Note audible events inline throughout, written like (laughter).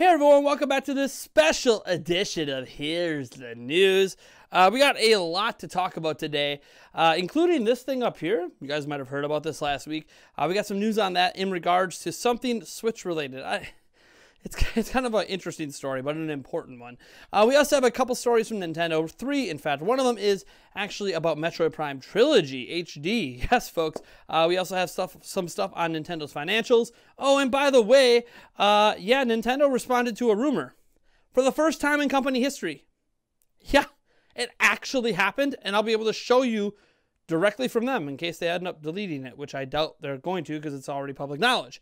Hey everyone, welcome back to this special edition of Here's the News. Uh, we got a lot to talk about today, uh, including this thing up here. You guys might have heard about this last week. Uh, we got some news on that in regards to something Switch related. I, it's, it's kind of an interesting story, but an important one. Uh, we also have a couple stories from Nintendo, three in fact. One of them is actually about Metroid Prime Trilogy HD. (laughs) Yes, folks. Uh, we also have stuff, some stuff on Nintendo's financials. Oh, and by the way, uh, yeah, Nintendo responded to a rumor for the first time in company history. (laughs) Yeah, it actually happened, and I'll be able to show you directly from them in case they end up deleting it, which I doubt they're going to because it's already public knowledge.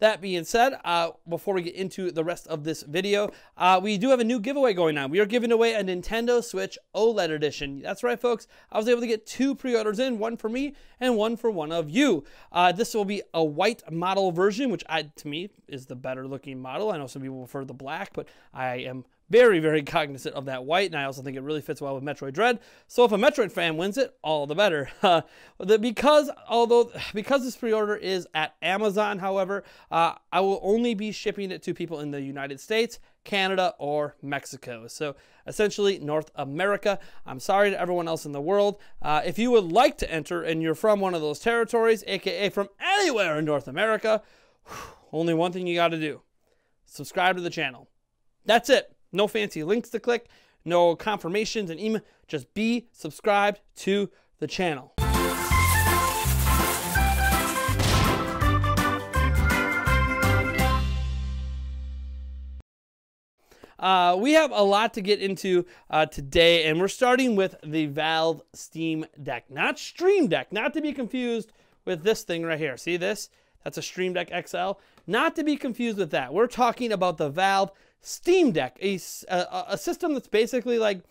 That being said, uh, before we get into the rest of this video, uh, we do have a new giveaway going on. We are giving away a Nintendo Switch OLED edition. That's right, folks. I was able to get two pre-orders in, one for me and one for one of you. Uh, this will be a white model version, which I, to me is the better looking model. I know some people prefer the black, but I am very, very (laughs) cognizant of that white, and I also think it really fits well with Metroid Dread. So if a Metroid fan wins it, all the better. (laughs) Uh, the, because although because this pre-order is at Amazon, however, uh, I will only be shipping it to people in the United States, Canada, or Mexico. So essentially North America. I'm sorry to everyone else in the world. Uh, if you would like to enter and you're from one of those territories, aka from anywhere in North America, only one thing you got to do: subscribe to the channel. That's it. No fancy links to click, no confirmations and email. Just be subscribed to the channel. Uh, we have a lot to get into uh, today, and we're starting with the Valve Steam Deck, not Stream Deck, not to be confused with this thing right here. See this? That's a Stream Deck XL. Not to be confused with that. We're talking about the Valve Steam Deck, a, a, a system that's basically like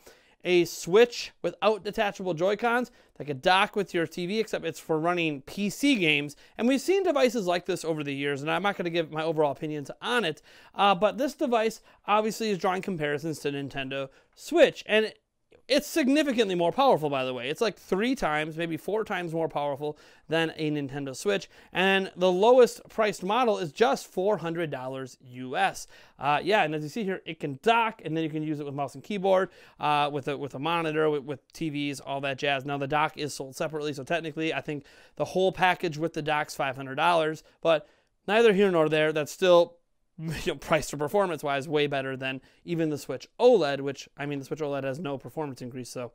a Switch without detachable Joy-Cons that could dock with your TV, except it's for running PC games. And we've seen devices like this over the years, and I'm not going to give my overall opinions on it, uh, but this device obviously is drawing comparisons to Nintendo Switch. And it's significantly more powerful, by the way. It's like three times, maybe four times more powerful than a Nintendo Switch. And the lowest priced model is just $400 US. Uh, yeah, and as you see here, it can dock, and then you can use it with mouse and keyboard, uh, with, a, with a monitor, with, with TVs, all that jazz. Now, the dock is sold separately, so technically, I think the whole package with the dock's $500, but neither here nor there. That's still (laughs) you know, price to performance wise, way better than even the Switch OLED, which, I mean, the Switch OLED has no performance increase, so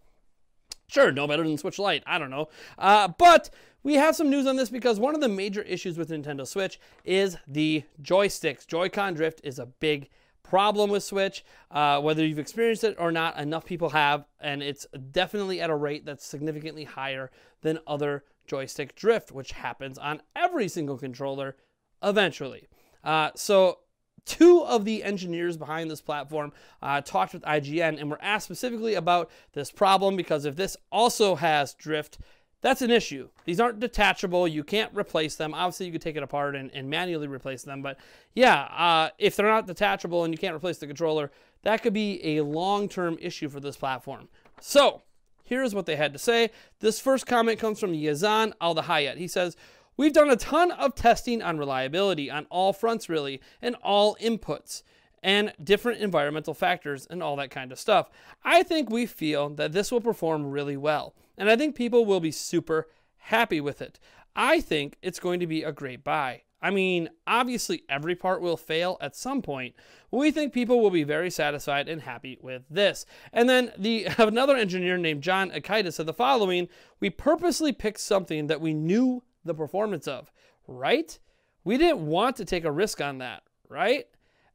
Sure, no better than Switch Lite. I don't know. Uh, but we have some news on this because one of the major issues with Nintendo Switch is the joysticks. Joy-Con drift is a big problem with Switch. Uh, whether you've experienced it or not, enough people have, and it's definitely at a rate that's significantly higher than other joystick drift, which happens on every single controller eventually. Uh, so two of the engineers behind this platform uh, talked with IGN and were asked specifically about this problem because if this also has drift, that's an issue. These aren't detachable. You can't replace them. Obviously, you could take it apart and, and manually replace them. But yeah, uh, if they're not detachable and you can't replace the controller, that could be a long term issue for this platform. So, here's what they had to say. This first comment comes from Yazan Al Dahayat. He says, We've done a ton of testing on reliability on all fronts, really, and all inputs and different environmental factors and all that kind of stuff. I think we feel that this will perform really well, and I think people will be super happy with it. I think it's going to be a great buy. I mean, obviously, every part will fail at some point. We think people will be very satisfied and happy with this. And then the (laughs) another engineer named John Akita said the following We purposely picked something that we knew the performance of, right? We didn't want to take a risk on that, right?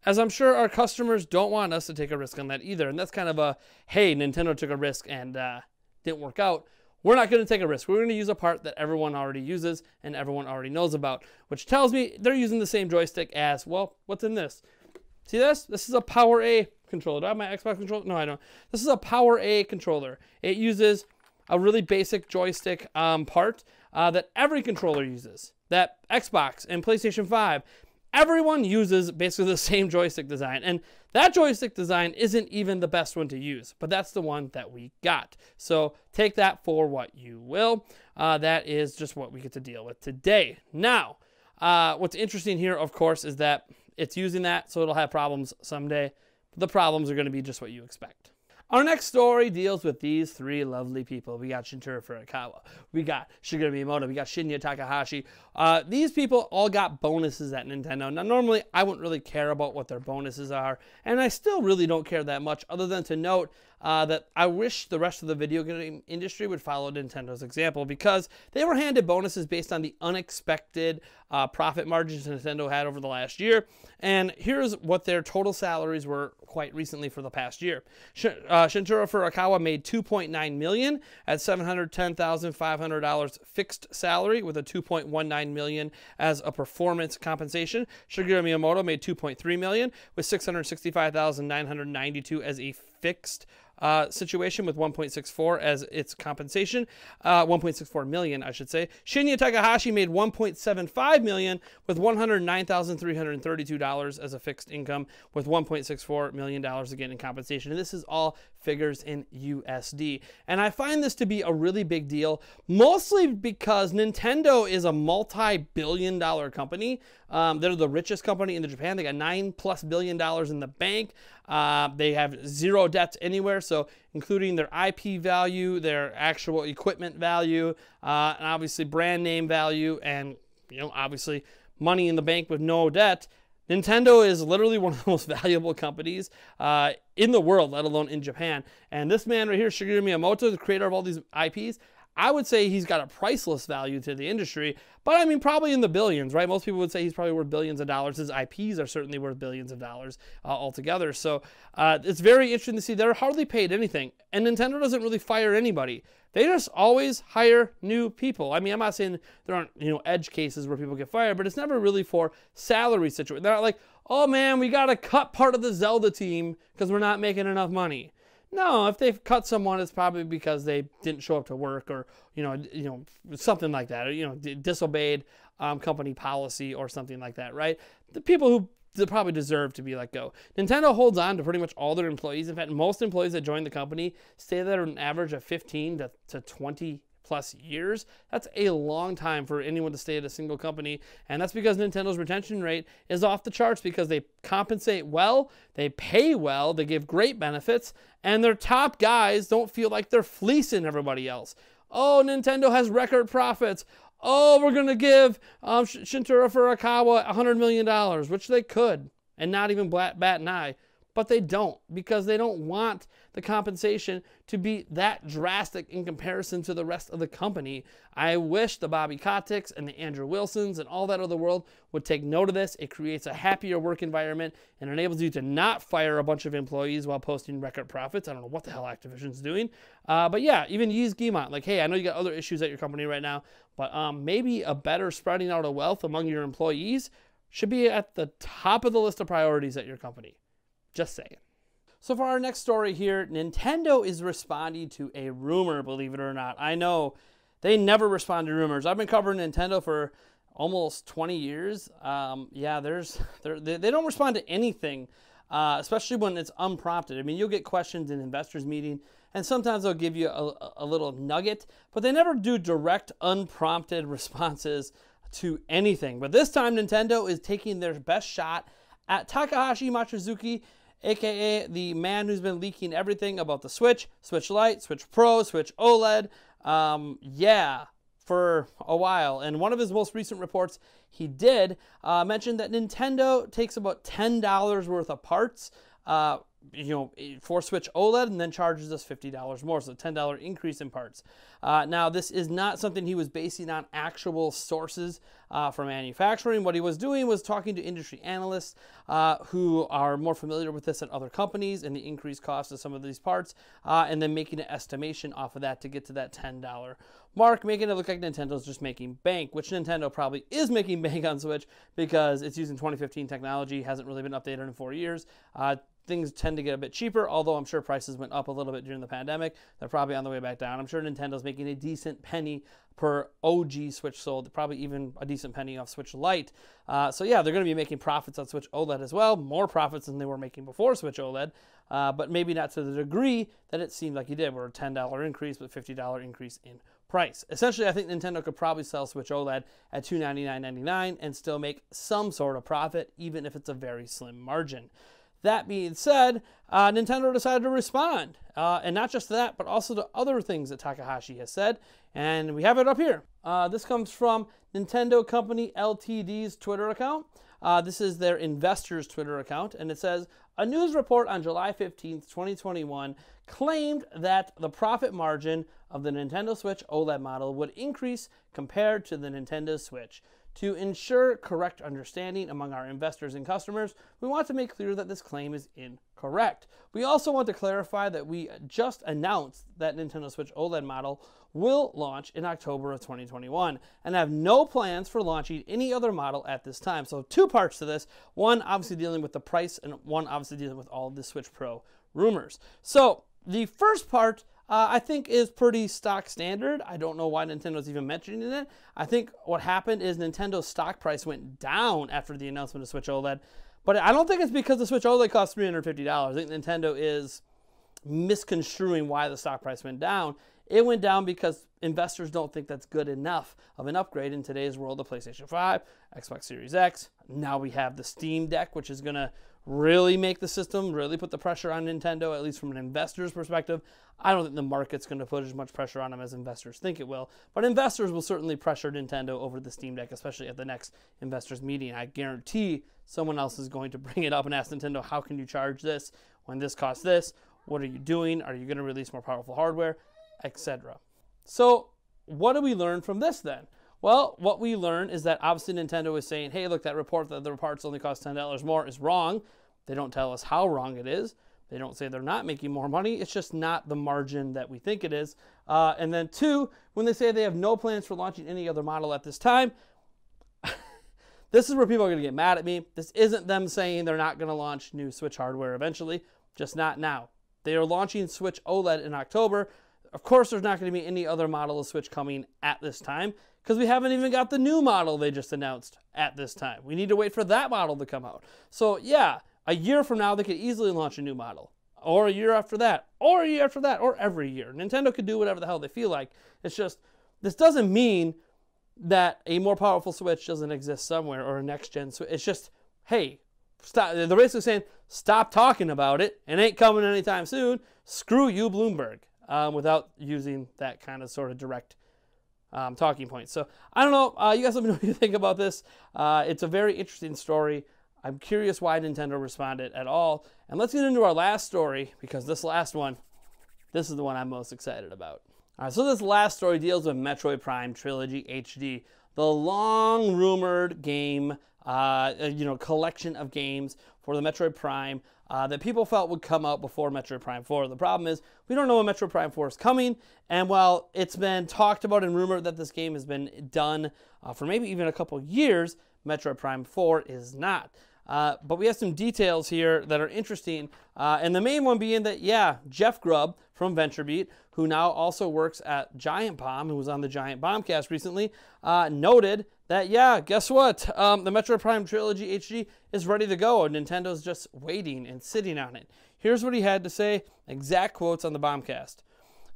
As I'm sure our customers don't want us to take a risk on that either. And that's kind of a hey, Nintendo took a risk and uh, didn't work out. We're not going to take a risk. We're going to use a part that everyone already uses and everyone already knows about, which tells me they're using the same joystick as, well, what's in this? See this? This is a Power A controller. Do I have my Xbox controller? No, I don't. This is a Power A controller. It uses a really basic joystick um, part uh, that every controller uses, that Xbox and PlayStation 5, everyone uses basically the (laughs) same joystick design. And that joystick design isn't even the best one to use, but that's the one that we got. So take that for what you will. Uh, that is just what we get to deal with today. Now, uh, what's interesting here, of course, is that it's using that, so it'll have problems someday. the problems are going to be just what you expect. Our next story deals with these three lovely people. We got Shintaro Furukawa, we got Shigeru Miyamoto, we got Shinya Takahashi. Uh, these people all got bonuses at Nintendo. Now, normally I wouldn't really care about what their bonuses are, and I still really don't care that much, other than to note uh, that I wish the rest of the video game industry would follow Nintendo's example because they were handed bonuses based on the unexpected uh, profit margins Nintendo had over the last year. And here's what their total salaries were quite recently for the past year. Sh- uh, Shintaro Furukawa made 2.9 million at $710,500 fixed salary with a 2.19 million as a performance compensation. Shigeru Miyamoto made 2.3 million with 665,992 as a fixed uh, situation with 1.64 as its compensation, uh, 1.64 million, I should say. Shinya Takahashi made 1.75 million with 109,332 dollars as a fixed income, with 1.64 million dollars again in compensation. And this is all figures in USD. And I find this to be a really big deal, mostly because Nintendo is a multi-billion-dollar company. Um, they're the richest company in Japan. They got nine plus billion dollars in the bank. Uh, they have zero debts anywhere so including their IP value, their actual equipment value, uh, and obviously brand name value, and you know obviously money in the bank with no debt. Nintendo is literally (laughs) one of the most valuable companies uh, in the world, let alone in Japan. And this man right here, Shigeru Miyamoto, the creator of all these IPs, I would say he's got a priceless value to the industry, but I mean, probably in the billions, right? Most people would say he's probably worth billions of dollars. His IPs are certainly worth billions of dollars uh, altogether. So uh, it's very interesting to see. They're hardly paid anything, and Nintendo doesn't really fire anybody. They just always hire new people. I mean, I'm not saying there aren't you know edge cases where people get fired, but it's never really for salary situation. They're not like, oh man, we got to cut part of the Zelda team because we're not making enough money. No, if they've cut someone, it's probably because they didn't show up to work or you know you know something like that. Or, you know, d- disobeyed um, company policy or something like that, right? The people who probably deserve to be let go. Nintendo holds on to pretty much all their employees. In fact, most employees that join the company stay there an average of 15 to, to 20 plus years. That's a long time for anyone to stay at a single company. And that's because Nintendo's retention rate is off the charts because they compensate well, they pay well, they give great benefits, and their top guys don't feel like they're fleecing everybody else. Oh, Nintendo has record profits. Oh, we're going to give um, Shintaro Furukawa $100 million, which they could, and not even bat, bat an eye. But they don't because they don't want the compensation to be that drastic in comparison to the rest of the company. I wish the Bobby Kotick's and the Andrew Wilsons and all that other world would take note of this. It creates a happier work environment and enables you to not fire a bunch of employees while posting record profits. I don't know what the hell Activision's doing. Uh, but yeah, even use Guimont. Like, hey, I know you got other issues at your company right now, but um, maybe a better spreading out of wealth among your employees should be at the top of the list of priorities at your company. Just saying. So, for our next story here, Nintendo is responding to a rumor, believe it or not. I know they never respond to rumors. I've been covering Nintendo for almost 20 years. Um, yeah, there's they, they don't respond to anything, uh, especially when it's unprompted. I mean, you'll get questions in investors' meeting, and sometimes they'll give you a, a little nugget, but they never do direct, unprompted (laughs) responses to anything. But this time, Nintendo is taking their best shot at Takahashi Machizuki aka the man who's been leaking everything about the Switch, Switch Lite, Switch Pro, Switch OLED. Um, yeah, for a while. And one of his most recent reports he did uh, mention that Nintendo takes about $10 worth of parts uh, you know, eh, four switch OLED and then charges us $50 more. So $10 increase in parts. Uh, now, this is not something he was basing on actual sources uh, for manufacturing. What he was doing was talking to industry analysts uh, who are more familiar with this at other companies and the increased cost of some of these parts, uh, and then making an estimation off of that to get to that $10 mark, making it look like Nintendo's just making bank, which Nintendo probably is making (laughs) bank on Switch because it's using 2015 technology, hasn't really been updated in four years. Uh, things tend to get a bit cheaper, although I'm sure prices went up a little bit during the pandemic. They're probably on the way back down. I'm sure Nintendo's making a decent penny per OG Switch sold, probably even a decent penny off Switch Lite. Uh, so yeah, they're going to be making profits on Switch OLED as well, more profits than they were making before Switch OLED, uh, but maybe not to the degree that it seemed like you did, where a $10 increase, but $50 increase in price. Essentially, I think Nintendo could probably sell Switch OLED at $299.99 and still make some sort of profit, even if it's a very slim margin. That being said, uh, Nintendo decided to respond, uh, and not just that, but also to other things that Takahashi has said, and we have it up here. Uh, this comes from Nintendo Company LTD's Twitter account. Uh, this is their investors' Twitter account, and it says a news report on July 15th, 2021, claimed that the profit margin of the Nintendo Switch OLED model would increase compared to the Nintendo Switch. To ensure correct understanding among our investors and customers, we want to make clear that this claim is incorrect. We also want to clarify that we just announced that Nintendo Switch OLED model will launch in October of 2021 and have no plans for launching any other model at this time. So, two parts to this one obviously dealing with the price, and one obviously dealing with all the Switch Pro rumors. So, the first part uh, I think is pretty stock standard. I don't know why Nintendo's even mentioning it. I think what happened is Nintendo's stock price went down after the announcement of Switch OLED, but I don't think it's because the Switch OLED costs $350. I think Nintendo is misconstruing why the stock price went down. It went down because investors don't think that's good enough of an upgrade in today's world of PlayStation 5, Xbox Series X. Now we have the Steam Deck, which is going to really make the system, really put the pressure on Nintendo, at least from an investor's perspective. I don't think the market's going to put as much pressure on them as investors think it will, but investors will certainly pressure Nintendo over the Steam Deck, especially at the next investors meeting. I guarantee someone else is going to (laughs) bring it up and ask Nintendo, how can you charge this when this costs this? What are you doing? Are you going to release more powerful hardware? Etc. So, what do we learn from this then? Well, what we learn is that obviously Nintendo is saying, hey, look, that report that the parts only cost $10 more is wrong. They don't tell us how wrong it is. They don't say they're not making more money. It's just not the margin that we think it is. Uh, and then, two, when they say they have no plans for launching any other model at this time, (laughs) this is where people are going to get mad at me. This isn't them saying they're not going to launch new Switch hardware eventually, just not now. They are launching Switch OLED in October. Of course, there's not going to be any other model of Switch coming at this time because we haven't even got the new model they just announced at this time. We need to wait for that model to come out. So, yeah, a year from now, they could easily launch a new model, or a year after that, or a year after that, or every year. Nintendo could do whatever the hell they feel like. It's just, this doesn't mean that a more powerful Switch doesn't exist somewhere or a next gen Switch. It's just, hey, stop. They're basically saying, stop talking about it. It ain't coming anytime soon. Screw you, Bloomberg, um, without using that kind of sort of direct um, talking points. So I don't know. Uh, you guys let me know (laughs) what you think about this. Uh, it's a very interesting story. I'm curious why Nintendo responded at all. And let's get into our last story because this last one, this is the one I'm most excited about. All right, so this last story deals with Metroid Prime Trilogy HD, the long rumored game, uh, uh, you know, collection of games for the Metroid Prime uh, that people felt would come out before Metro Prime 4. The problem is we don't know when Metro Prime 4 is coming, and while it's been talked about and rumored that this game has been done uh, for maybe even a couple years, Metro Prime 4 is not. Uh, but we have some details here that are interesting. Uh, and the main one being that, yeah, Jeff Grubb from VentureBeat, who now also works at Giant Bomb, who was on the Giant Bombcast recently, uh, noted that, yeah, guess what? Um, the Metro Prime Trilogy HD is ready to go, and Nintendo's just waiting and sitting on it. Here's what he had to say exact quotes on the Bombcast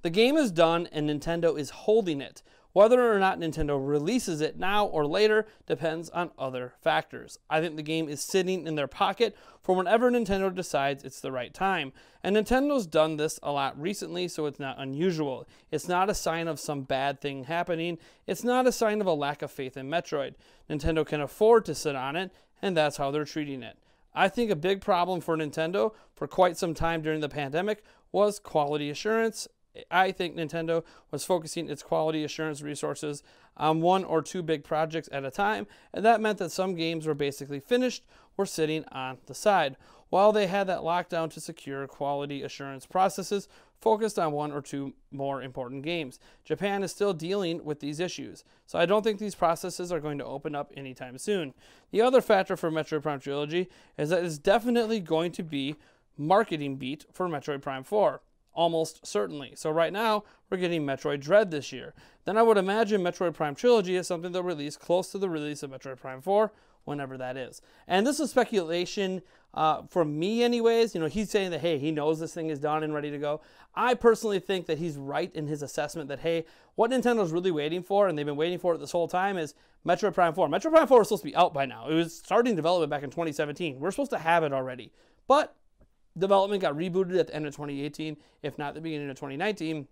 The game is done, and Nintendo is holding it. Whether or not Nintendo releases it now or later depends on other factors. I think the game is sitting in their pocket for whenever Nintendo decides it's the right time. And Nintendo's done this a lot recently, so it's not unusual. It's not a sign of some bad thing happening, it's not a sign of a lack of faith in Metroid. Nintendo can afford to sit on it, and that's how they're treating it. I think a big problem for Nintendo for quite some time during the pandemic was quality assurance I think Nintendo was focusing its quality assurance resources on one or two big projects at a time, and that meant that some games were basically finished or sitting on the side. While they had that lockdown to secure quality assurance processes focused on one or two more important games, Japan is still dealing with these issues, so I don't think these processes are going to open up anytime soon. The other factor for Metroid Prime Trilogy is that it's definitely going to be marketing beat for Metroid Prime 4 almost certainly. So right now, we're getting Metroid Dread this year. Then I would imagine Metroid Prime Trilogy is something they'll release close to the release of Metroid Prime 4, whenever that is. And this is speculation uh, me anyways. You know, he's saying that, hey, he knows this thing is done and ready to go. I personally think that he's right in his assessment that, hey, what Nintendo's really waiting for, and they've been waiting for it this whole time, is Metroid Prime 4. Metroid Prime 4 is supposed to be out by now. It was starting development back in 2017. We're supposed to have it already. But development got rebooted at the end of 2018, if not the beginning of 2019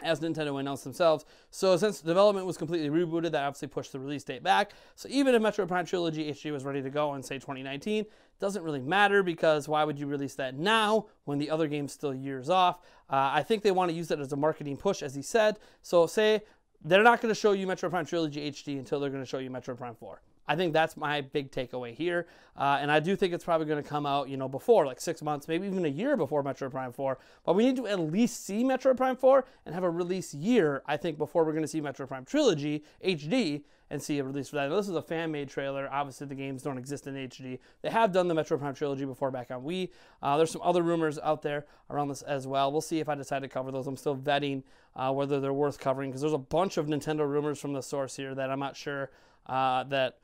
as Nintendo announced themselves. So since development was completely rebooted, that obviously pushed the release date back. So even if Metro Prime Trilogy HD was ready to go in say 2019, doesn't really matter because why would you release that now when the other game's still years off? Uh, I think they want to use that as a marketing push, as he said. So say they're not going to show you Metro Prime Trilogy HD until they're going to show you Metro Prime 4. I think that's my big takeaway here. Uh, and I do think it's probably going to come out, you know, before like six months, maybe even a year before Metro Prime 4. But we need to at least see Metro Prime 4 and have a release year, I think, before we're going to see Metro Prime Trilogy HD and see a release for that. Now, this is a fan made trailer. Obviously, the games don't exist in HD. They have done the Metro Prime Trilogy before back on Wii. Uh, there's some other rumors out there around this as well. We'll see if I decide to cover those. I'm still vetting uh, whether they're worth covering because there's a bunch of Nintendo rumors from the source here that I'm not sure uh, that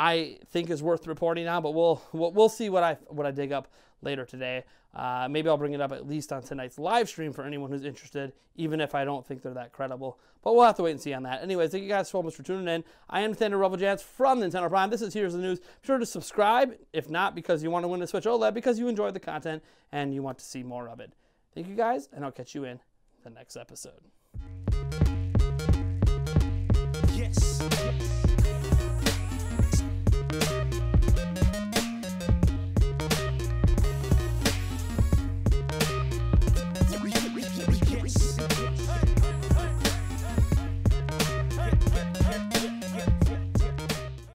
I think is worth reporting on. But we'll we'll, see what I what I dig up later today. Uh, maybe I'll bring it up at least on tonight's live stream for anyone who's interested, even if I don't think they're that credible. But we'll have to wait and see on that. Anyways, thank you guys so much for tuning in. I am Thunder Rebel Jans from Nintendo Prime. This is Here's the News. Be sure to subscribe, if not because you want to win a Switch OLED, because you enjoyed the content and you want to see more of it. Thank you guys, and I'll catch you in the next episode. Yes.